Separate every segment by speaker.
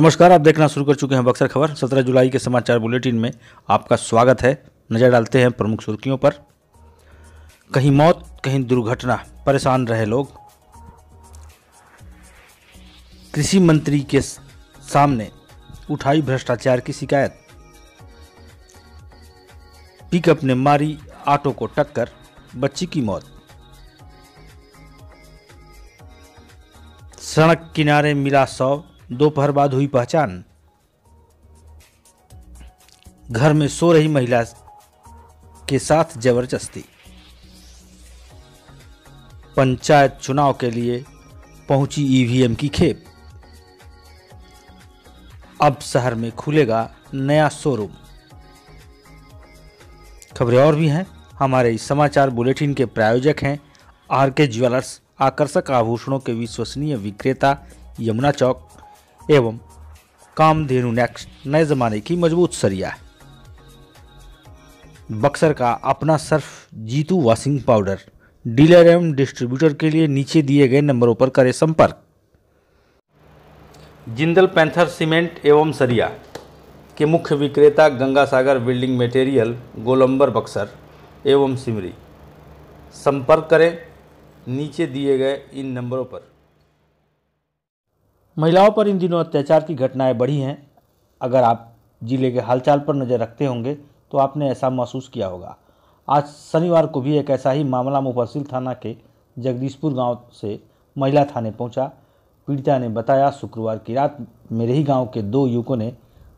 Speaker 1: नमस्कार आप देखना शुरू कर चुके हैं बक्सर खबर 17 जुलाई के समाचार बुलेटिन में आपका स्वागत है नजर डालते हैं प्रमुख सुर्खियों पर कहीं मौत कहीं दुर्घटना परेशान रहे लोग कृषि मंत्री के सामने उठाई भ्रष्टाचार की शिकायत पिकअप ने मारी ऑटो को टक्कर बच्ची की मौत सड़क किनारे मिला शव दोपहर बाद हुई पहचान घर में सो रही महिला के साथ जबरदस्ती पंचायत चुनाव के लिए पहुंची ईवीएम e की खेप अब शहर में खुलेगा नया शोरूम खबरें और भी हैं हमारे इस समाचार बुलेटिन के प्रायोजक हैं आर के ज्वेलर्स आकर्षक आभूषणों के विश्वसनीय विक्रेता यमुना चौक एवं कामधेनु नेक्स्ट नए ज़माने की मजबूत सरिया है बक्सर का अपना Surf Jeetu washing powder dealer एवं डिस्ट्रीब्यूटर के लिए नीचे दिए गए नंबरों पर करें संपर्क जिंदल पैंथर सीमेंट एवं सरिया के मुख्य विक्रेता गंगा सागर बिल्डिंग मटेरियल गोलंबर बक्सर एवं सिमरी संपर्क करें नीचे दिए गए इन नंबरों पर महिलाओं पर इन दिनों अत्याचार की घटनाएं बढ़ी हैं अगर आप जिले के हालचाल पर नज़र रखते होंगे तो आपने ऐसा महसूस किया होगा आज शनिवार को भी एक ऐसा ही मामला मुफसिल थाना के जगदीशपुर गांव से महिला थाने पहुंचा पीड़िता ने बताया शुक्रवार की रात मेरे ही गांव के दो युवकों ने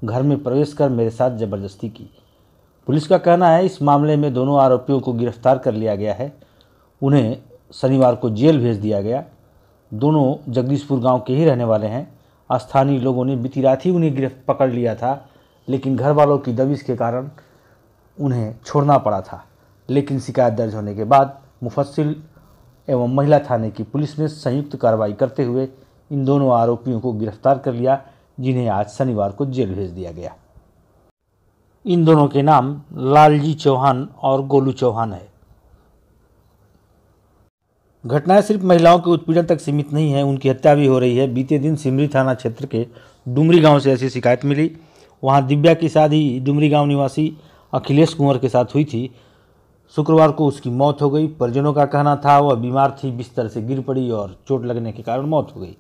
Speaker 1: घर में प्रवेश कर मेरे साथ ज़बरदस्ती की पुलिस का कहना है इस मामले में दोनों आरोपियों को गिरफ्तार कर लिया गया है उन्हें शनिवार को जेल भेज दिया गया दोनों जगदीशपुर गांव के ही रहने वाले हैं स्थानीय लोगों ने बीती रात ही उन्हें गिरफ्त पकड़ लिया था लेकिन घर वालों की दबिश के कारण उन्हें छोड़ना पड़ा था लेकिन शिकायत दर्ज होने के बाद मुफस्सिल एवं महिला थाने की पुलिस ने संयुक्त कार्रवाई करते हुए इन दोनों आरोपियों को गिरफ्तार कर लिया जिन्हें आज शनिवार को जेल भेज दिया गया इन दोनों के नाम लालजी चौहान और गोलू चौहान है घटनाएं सिर्फ महिलाओं के उत्पीड़न तक सीमित नहीं है उनकी हत्या भी हो रही है बीते दिन सिमरी थाना क्षेत्र के डुमरी गांव से ऐसी शिकायत मिली वहां दिव्या की शादी डुमरी गांव निवासी अखिलेश कुंवर के साथ हुई थी शुक्रवार को उसकी मौत हो गई परिजनों का कहना था वह बीमार थी बिस्तर से गिर पड़ी और चोट लगने के कारण मौत हो गई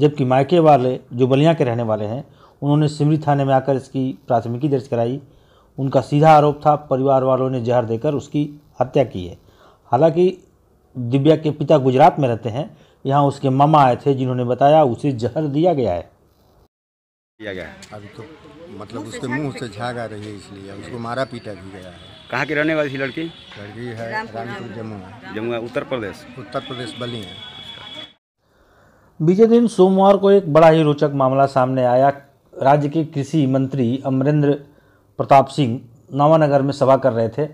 Speaker 1: जबकि मायके वाले जो बलिया के रहने वाले हैं उन्होंने सिमरी थाने में आकर इसकी प्राथमिकी दर्ज कराई उनका सीधा आरोप था परिवार वालों ने जहर देकर उसकी हत्या की है हालांकि दिव्या के पिता गुजरात में रहते हैं यहाँ उसके मामा आए थे जिन्होंने बताया उसे जहर दिया गया है दिया गया अभी तो मतलब उसके मुंह से झाग आ रही है इसलिए उसको मारा पीटा भी गया है कहाँ की रहने वाली थी लड़की लड़की है रामपुर जम्मू जम्मू उत्तर प्रदेश उत्तर प्रदेश बली है बीते दिन सोमवार को एक बड़ा ही रोचक मामला सामने आया राज्य के कृषि मंत्री अमरेंद्र प्रताप सिंह नवानगर में सभा कर रहे थे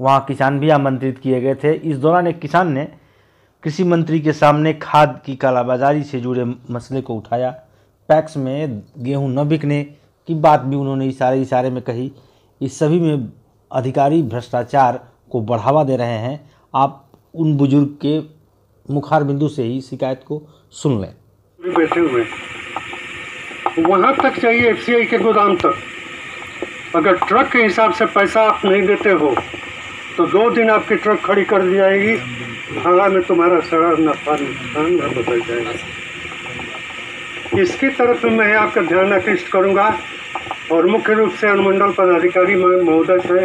Speaker 1: वहाँ किसान भी आमंत्रित किए गए थे इस दौरान एक किसान ने कृषि मंत्री के सामने खाद की कालाबाजारी से जुड़े मसले को उठाया पैक्स में गेहूं न बिकने की बात भी उन्होंने इशारे इशारे में कही इस सभी में अधिकारी भ्रष्टाचार को बढ़ावा दे रहे हैं आप उन बुजुर्ग के मुखार बिंदु से ही शिकायत को सुन लें
Speaker 2: वहाँ तक चाहिए एफ के गोदाम तक अगर ट्रक के हिसाब से पैसा आप नहीं देते हो तो दो दिन आपकी ट्रक खड़ी कर दी जाएगी भाड़ा में तुम्हारा सड़क नफा नुकसान बदल जाएगा इसकी तरफ मैं आपका ध्यान आकृष्ट करूंगा और मुख्य रूप से अनुमंडल पदाधिकारी महोदय से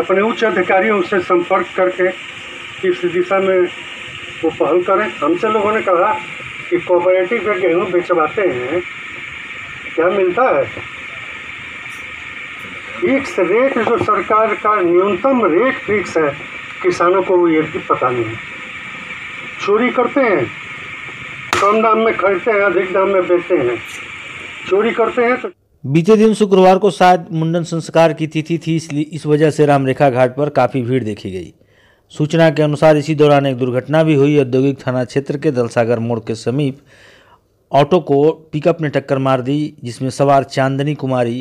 Speaker 2: अपने उच्च अधिकारियों से संपर्क करके इस दिशा में वो पहल करें हमसे लोगों ने कहा कि कोऑपरेटिव का गेहूँ बेचवाते हैं क्या मिलता है फिक्स रेट जो तो सरकार का न्यूनतम रेट फिक्स है किसानों को ये भी पता नहीं चोरी करते हैं कम दाम में खरीदते हैं अधिक दाम में बेचते हैं चोरी करते हैं तो
Speaker 1: बीते दिन शुक्रवार को शायद मुंडन संस्कार की तिथि थी इसलिए इस वजह से रामरेखा घाट पर काफ़ी भीड़ देखी गई सूचना के अनुसार इसी दौरान एक दुर्घटना भी हुई औद्योगिक थाना क्षेत्र के दलसागर मोड़ के समीप ऑटो को पिकअप ने टक्कर मार दी जिसमें सवार चांदनी कुमारी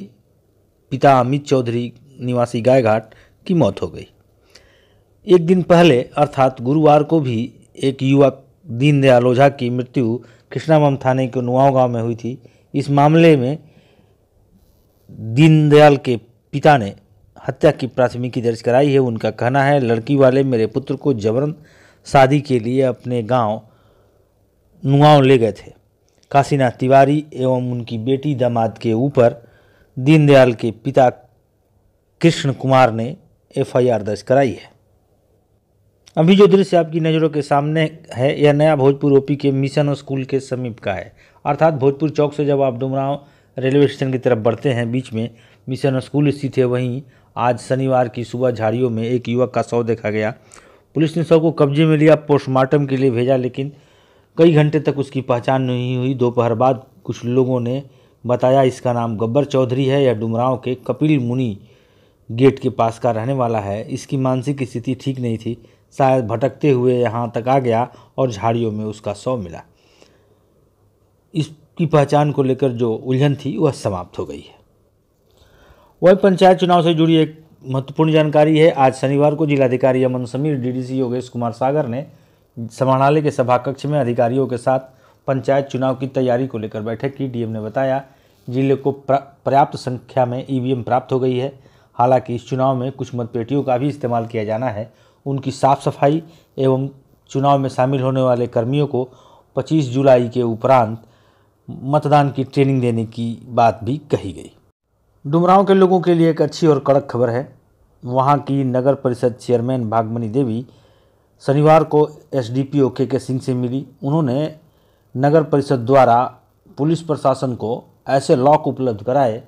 Speaker 1: पिता अमित चौधरी निवासी गायघाट की मौत हो गई एक दिन पहले अर्थात गुरुवार को भी एक युवक दीनदयाल ओझा की मृत्यु कृष्णामम थाने के नुआव गांव में हुई थी इस मामले में दीनदयाल के पिता ने हत्या की प्राथमिकी दर्ज कराई है उनका कहना है लड़की वाले मेरे पुत्र को जबरन शादी के लिए अपने गांव नुआव ले गए थे काशीनाथ तिवारी एवं उनकी बेटी दामाद के ऊपर दीनदयाल के पिता कृष्ण कुमार ने एफआईआर दर्ज कराई है अभी जो दृश्य आपकी नज़रों के सामने है यह नया भोजपुर ओपी के मिशन स्कूल के समीप का है अर्थात भोजपुर चौक से जब आप डुमराव रेलवे स्टेशन की तरफ बढ़ते हैं बीच में मिशन स्कूल स्थित है वहीं आज शनिवार की सुबह झाड़ियों में एक युवक का शव देखा गया पुलिस ने शव को कब्जे में लिया पोस्टमार्टम के लिए भेजा लेकिन कई घंटे तक उसकी पहचान नहीं हुई दोपहर बाद कुछ लोगों ने बताया इसका नाम गब्बर चौधरी है यह डुमराव के कपिल मुनि गेट के पास का रहने वाला है इसकी मानसिक स्थिति ठीक नहीं थी शायद भटकते हुए यहाँ तक आ गया और झाड़ियों में उसका शव मिला इसकी पहचान को लेकर जो उलझन थी वह समाप्त हो गई है वह पंचायत चुनाव से जुड़ी एक महत्वपूर्ण जानकारी है आज शनिवार को जिलाधिकारी अमन समीर डीडीसी योगेश कुमार सागर ने समाहरणालय के सभा कक्ष में अधिकारियों के साथ पंचायत चुनाव की तैयारी को लेकर बैठक की डीएम ने बताया जिले को पर्याप्त संख्या में ईवीएम प्राप्त हो गई है हालांकि इस चुनाव में कुछ मतपेटियों का भी इस्तेमाल किया जाना है उनकी साफ सफाई एवं चुनाव में शामिल होने वाले कर्मियों को 25 जुलाई के उपरांत मतदान की ट्रेनिंग देने की बात भी कही गई डुमराव के लोगों के लिए एक अच्छी और कड़क खबर है वहाँ की नगर परिषद चेयरमैन भागमनी देवी शनिवार को एस डी पी ओ के के सिंह से मिली उन्होंने नगर परिषद द्वारा पुलिस प्रशासन को ऐसे लॉक उपलब्ध कराए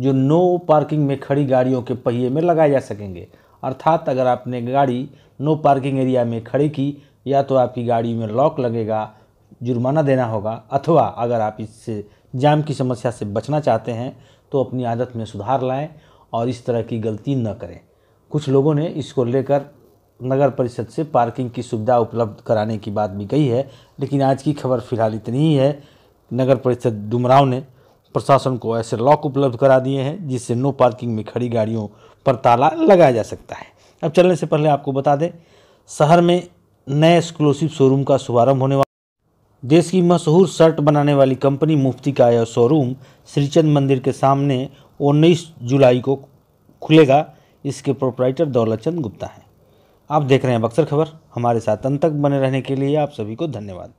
Speaker 1: जो नो पार्किंग में खड़ी गाड़ियों के पहिए में लगाए जा सकेंगे अर्थात अगर आपने गाड़ी नो पार्किंग एरिया में खड़ी की या तो आपकी गाड़ी में लॉक लगेगा जुर्माना देना होगा अथवा अगर आप इससे जाम की समस्या से बचना चाहते हैं तो अपनी आदत में सुधार लाएं और इस तरह की गलती न करें कुछ लोगों ने इसको लेकर नगर परिषद से पार्किंग की सुविधा उपलब्ध कराने की बात भी कही है लेकिन आज की खबर फिलहाल इतनी ही है नगर परिषद डुमराव ने प्रशासन को ऐसे लॉक उपलब्ध करा दिए हैं जिससे नो पार्किंग में खड़ी गाड़ियों पर ताला लगाया जा सकता है अब चलने से पहले आपको बता दें शहर में नए एक्सक्लूसिव शोरूम का शुभारंभ होने वाला देश की मशहूर शर्ट बनाने वाली कंपनी मुफ्ती का यह शोरूम श्रीचंद मंदिर के सामने उन्नीस जुलाई को खुलेगा इसके प्रोपराइटर दौलत चंद गुप्ता हैं आप देख रहे हैं बक्सर खबर हमारे साथ अंत तक बने रहने के लिए आप सभी को धन्यवाद